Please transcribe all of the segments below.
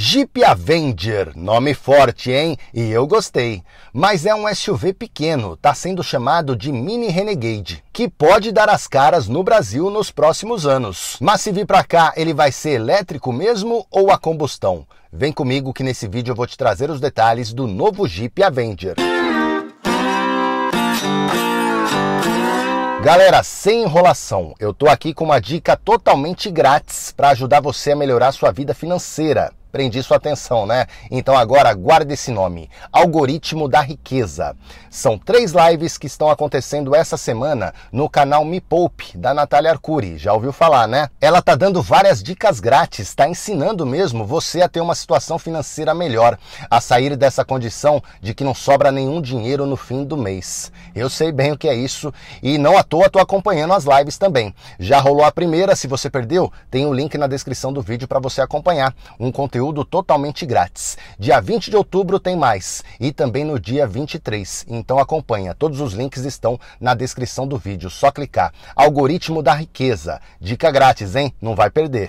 Jeep Avenger, nome forte, hein? E eu gostei. Mas é um SUV pequeno, está sendo chamado de Mini Renegade, que pode dar as caras no Brasil nos próximos anos. Mas se vir para cá, ele vai ser elétrico mesmo ou a combustão? Vem comigo que nesse vídeo eu vou te trazer os detalhes do novo Jeep Avenger. Galera, sem enrolação, eu tô aqui com uma dica totalmente grátis para ajudar você a melhorar sua vida financeira prendi sua atenção, né? Então agora guarde esse nome: Algoritmo da Riqueza. São três lives que estão acontecendo essa semana no canal Me Poupe da Natália Arcuri. Já ouviu falar, né? Ela tá dando várias dicas grátis, tá ensinando mesmo você a ter uma situação financeira melhor, a sair dessa condição de que não sobra nenhum dinheiro no fim do mês. Eu sei bem o que é isso e não à toa tô acompanhando as lives também. Já rolou a primeira, se você perdeu, tem o um link na descrição do vídeo para você acompanhar. Um conteúdo conteúdo totalmente grátis. Dia 20 de outubro tem mais e também no dia 23. Então acompanha, todos os links estão na descrição do vídeo, só clicar. Algoritmo da riqueza. Dica grátis, hein? Não vai perder.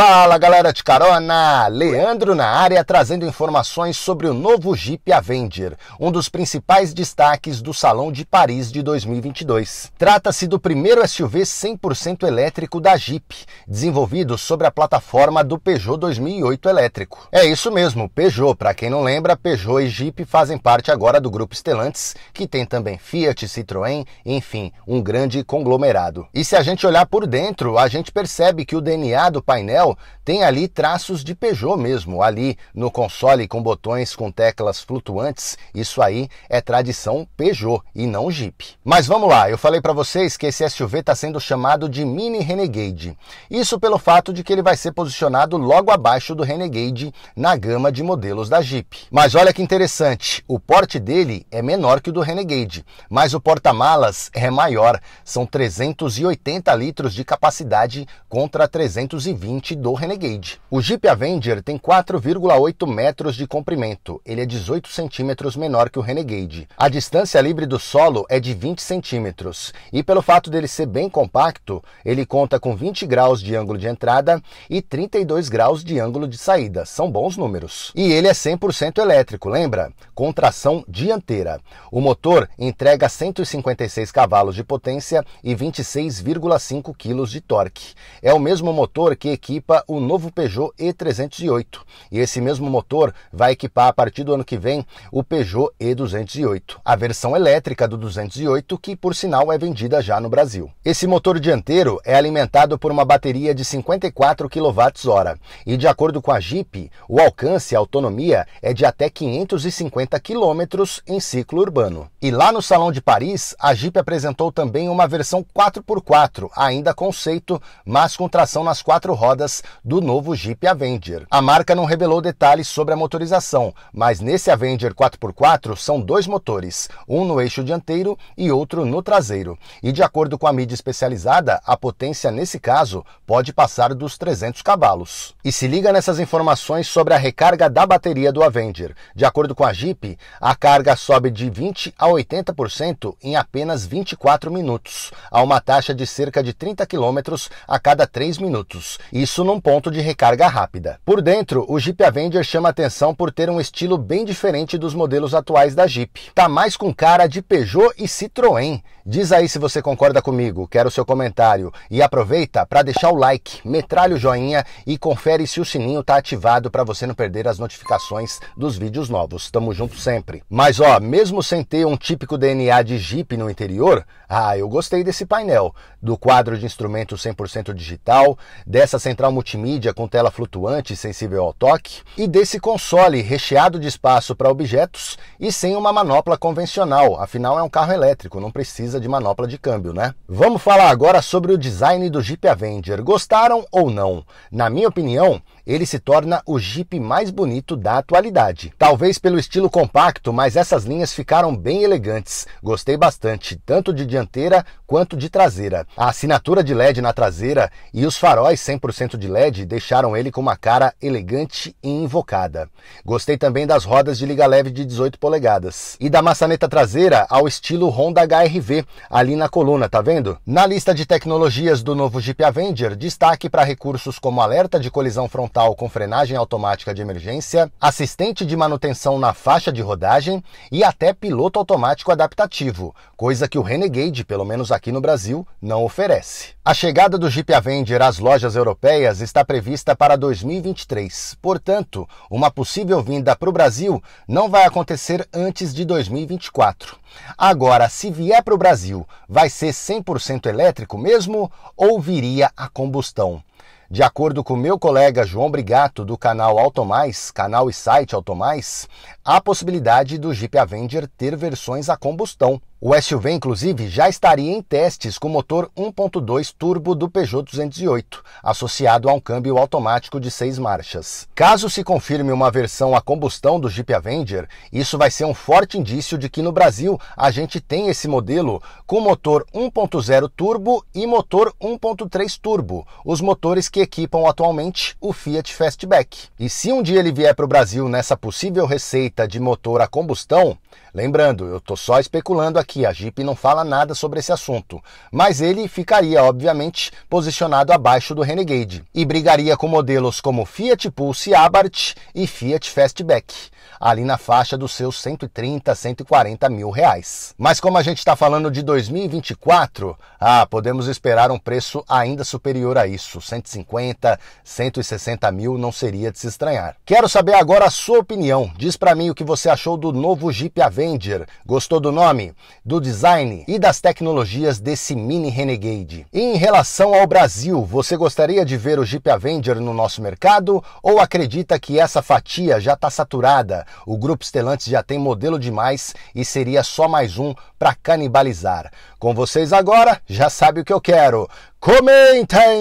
Fala galera de carona! Leandro na área trazendo informações sobre o novo Jeep Avenger, um dos principais destaques do Salão de Paris de 2022. Trata-se do primeiro SUV 100% elétrico da Jeep, desenvolvido sobre a plataforma do Peugeot 2008 elétrico. É isso mesmo, Peugeot. Para quem não lembra, Peugeot e Jeep fazem parte agora do grupo Stellantis, que tem também Fiat, Citroën, enfim, um grande conglomerado. E se a gente olhar por dentro, a gente percebe que o DNA do painel tem ali traços de Peugeot mesmo, ali no console com botões com teclas flutuantes. Isso aí é tradição Peugeot e não Jeep. Mas vamos lá, eu falei para vocês que esse SUV está sendo chamado de Mini Renegade. Isso pelo fato de que ele vai ser posicionado logo abaixo do Renegade na gama de modelos da Jeep. Mas olha que interessante, o porte dele é menor que o do Renegade, mas o porta-malas é maior, são 380 litros de capacidade contra 320 do Renegade. O Jeep Avenger tem 4,8 metros de comprimento, ele é 18 centímetros menor que o Renegade. A distância livre do solo é de 20 centímetros e pelo fato dele ser bem compacto, ele conta com 20 graus de ângulo de entrada e 32 graus de ângulo de saída, são bons números. E ele é 100% elétrico, lembra? Com tração dianteira. O motor entrega 156 cavalos de potência e 26,5 kg de torque. É o mesmo motor que equipa equipa o novo Peugeot E308. E esse mesmo motor vai equipar a partir do ano que vem o Peugeot E208, a versão elétrica do 208 que por sinal é vendida já no Brasil. Esse motor dianteiro é alimentado por uma bateria de 54 kWh e de acordo com a Jeep, o alcance e a autonomia é de até 550 km em ciclo urbano. E lá no Salão de Paris, a Jeep apresentou também uma versão 4x4, ainda conceito, mas com tração nas quatro rodas rodas do novo Jeep Avenger. A marca não revelou detalhes sobre a motorização, mas nesse Avenger 4x4 são dois motores, um no eixo dianteiro e outro no traseiro. E de acordo com a mídia especializada, a potência nesse caso pode passar dos 300 cavalos. E se liga nessas informações sobre a recarga da bateria do Avenger. De acordo com a Jeep, a carga sobe de 20 a 80% em apenas 24 minutos, a uma taxa de cerca de 30 km a cada 3 minutos. Isso isso num ponto de recarga rápida. Por dentro, o Jeep Avenger chama atenção por ter um estilo bem diferente dos modelos atuais da Jeep. Tá mais com cara de Peugeot e Citroën. Diz aí se você concorda comigo, quero seu comentário e aproveita para deixar o like, metralha o joinha e confere se o sininho tá ativado para você não perder as notificações dos vídeos novos. Tamo junto sempre. Mas ó, mesmo sem ter um típico DNA de Jeep no interior, ah, eu gostei desse painel, do quadro de instrumentos 100% digital, dessa central multimídia com tela flutuante sensível ao toque e desse console recheado de espaço para objetos e sem uma manopla convencional, afinal é um carro elétrico, não precisa de manopla de câmbio, né? Vamos falar agora sobre o design do Jeep Avenger. Gostaram ou não? Na minha opinião, ele se torna o Jeep mais bonito da atualidade. Talvez pelo estilo compacto, mas essas linhas ficaram bem elegantes. Gostei bastante, tanto de dianteira quanto de traseira. A assinatura de LED na traseira e os faróis 100% de LED deixaram ele com uma cara elegante e invocada. Gostei também das rodas de liga leve de 18 polegadas e da maçaneta traseira ao estilo Honda HRV, ali na coluna, tá vendo? Na lista de tecnologias do novo Jeep Avenger, destaque para recursos como alerta de colisão frontal frontal com frenagem automática de emergência, assistente de manutenção na faixa de rodagem e até piloto automático adaptativo, coisa que o Renegade, pelo menos aqui no Brasil, não oferece. A chegada do Jeep Avenger às lojas europeias está prevista para 2023. Portanto, uma possível vinda para o Brasil não vai acontecer antes de 2024. Agora, se vier para o Brasil, vai ser 100% elétrico mesmo ou viria a combustão? De acordo com meu colega João Brigato, do canal Automais, canal e site Automais, há possibilidade do Jeep Avenger ter versões a combustão, o SUV, inclusive, já estaria em testes com motor 1.2 turbo do Peugeot 208, associado a um câmbio automático de seis marchas. Caso se confirme uma versão a combustão do Jeep Avenger, isso vai ser um forte indício de que no Brasil a gente tem esse modelo com motor 1.0 turbo e motor 1.3 turbo, os motores que equipam atualmente o Fiat Fastback. E se um dia ele vier para o Brasil nessa possível receita de motor a combustão, Lembrando, eu estou só especulando aqui, a Jeep não fala nada sobre esse assunto, mas ele ficaria, obviamente, posicionado abaixo do Renegade e brigaria com modelos como Fiat Pulse Abarth e Fiat Fastback, ali na faixa dos seus 130, 140 mil reais. Mas como a gente está falando de 2024, ah, podemos esperar um preço ainda superior a isso, 150, 160 mil não seria de se estranhar. Quero saber agora a sua opinião, diz para mim o que você achou do novo Jeep Avenger. Gostou do nome, do design e das tecnologias desse mini Renegade? E em relação ao Brasil, você gostaria de ver o Jeep Avenger no nosso mercado ou acredita que essa fatia já está saturada? O grupo Stellantis já tem modelo demais e seria só mais um para canibalizar. Com vocês agora, já sabe o que eu quero comentem!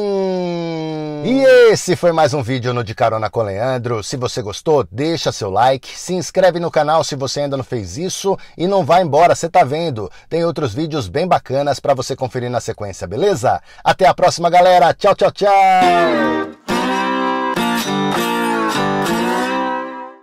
E hum. esse foi mais um vídeo no De Carona com Leandro. Se você gostou, deixa seu like, se inscreve no canal se você ainda não fez isso e não vá embora, você tá vendo. Tem outros vídeos bem bacanas para você conferir na sequência, beleza? Até a próxima, galera. Tchau, tchau, tchau!